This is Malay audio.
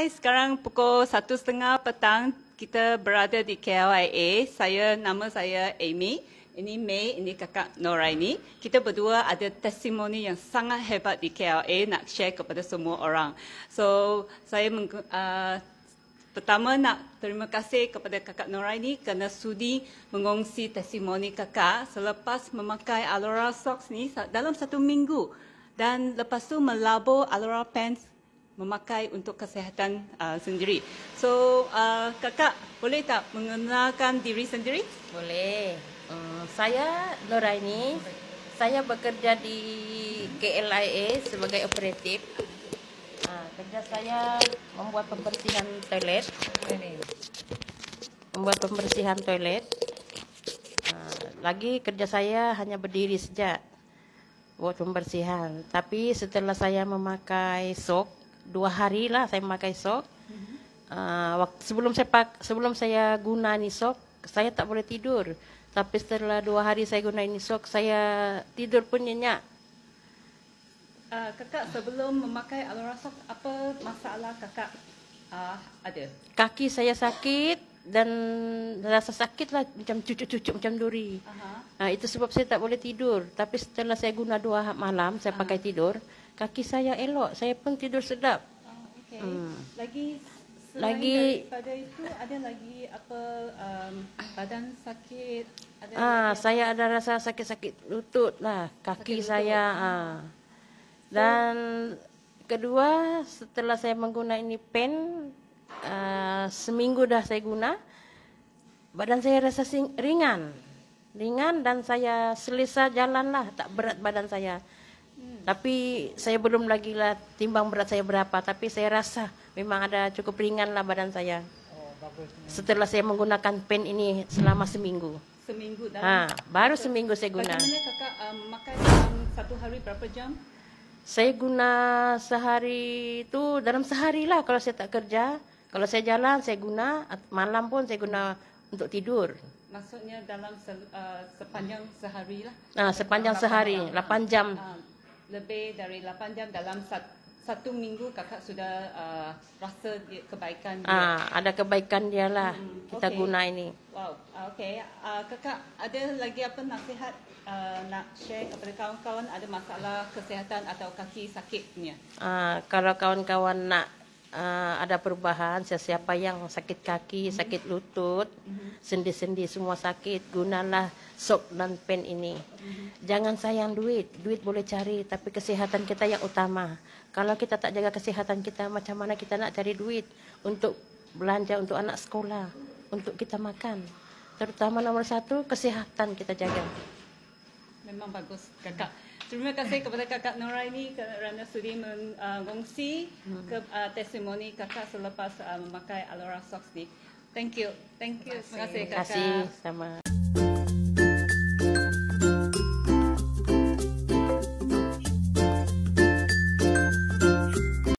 Hai, sekarang pukul satu setengah petang kita berada di KLIA. Saya, nama saya Amy. Ini Mei, ini kakak Noraini. Kita berdua ada testimoni yang sangat hebat di KLA nak share kepada semua orang. So, saya meng, uh, pertama nak terima kasih kepada kakak Noraini kerana sudi mengongsi testimoni kakak selepas memakai Alora socks ni dalam satu minggu dan lepas tu melabur Alora pants memakai untuk kesihatan uh, sendiri. So, uh, kakak boleh tak mengenalkan diri sendiri? Boleh. Um, saya Loraini. Saya bekerja di KLIA sebagai operatif. Uh, kerja saya membuat pembersihan toilet. Membuat pembersihan toilet. Uh, lagi kerja saya hanya berdiri sejak buat pembersihan. Tapi setelah saya memakai sok, dua hari lah saya memakai sok. Uh, ah, waktu, sebelum saya pak, sebelum saya guna ni sok, saya tak boleh tidur. Tapi setelah dua hari saya guna ini sok, saya tidur pun nyenyak. Uh, kakak sebelum memakai alurasok, apa masalah kakak uh, ada? Kaki saya sakit, dan rasa sakitlah macam cucuk-cucuk macam duri. Uh-huh. Uh, itu sebab saya tak boleh tidur. Tapi setelah saya guna dua malam, saya uh-huh. pakai ah. tidur, kaki saya elok. Saya pun tidur sedap. Oh, ah, okay. hmm. Lagi selain lagi, daripada itu, ada lagi apa um, badan sakit? Ah, uh, Saya ada rasa sakit-sakit lutut lah, kaki lutut. saya. Uh. Dan so, kedua, setelah saya menggunakan ini pen, Ah, seminggu dah saya guna. Badan saya rasa ringan. Ringan dan saya selesa jalanlah, tak berat badan saya. Hmm. Tapi saya belum lagi lah timbang berat saya berapa. Tapi saya rasa memang ada cukup ringan lah badan saya. Oh, Setelah saya menggunakan pen ini selama seminggu. Seminggu dah. Ha, baru seminggu saya guna. Bagaimana kakak um, makan dalam satu hari berapa jam? Saya guna sehari itu dalam sehari lah kalau saya tak kerja. Kalau saya jalan, saya guna malam pun saya guna untuk tidur. Maksudnya dalam se, uh, sepanjang sehari lah. Nah, sepanjang 8 sehari, jam. 8 jam. Uh, lebih dari 8 jam dalam satu satu minggu kakak sudah uh, rasa kebaikan dia. Ah, ada kebaikan dia lah hmm, kita guna ini. Wow, ah, okay. Uh, kakak ada lagi apa nasihat uh, nak share kepada kawan-kawan ada masalah kesihatan atau kaki sakitnya? Ah, kalau kawan-kawan nak uh, ada perubahan Siapa yang sakit kaki, mm -hmm. sakit lutut, mhm. sendi-sendi mm -hmm. semua sakit, gunalah sok dan pen ini. Mm -hmm. Jangan sayang duit, duit boleh cari tapi kesehatan kita yang utama. Kalau kita tak jaga kesehatan kita, macam mana kita nak cari duit untuk belanja untuk anak sekolah, untuk kita makan. Terutama nomor satu, kesehatan kita jaga. Memang bagus, kakak. Terima kasih kepada Kakak Noraini kerana sudi mengongsi uh, ke uh, testimoni Kakak selepas uh, memakai Alora Socks ni. Thank you. Thank you. Terima kasih, Terima kasih Kakak. Terima kasih.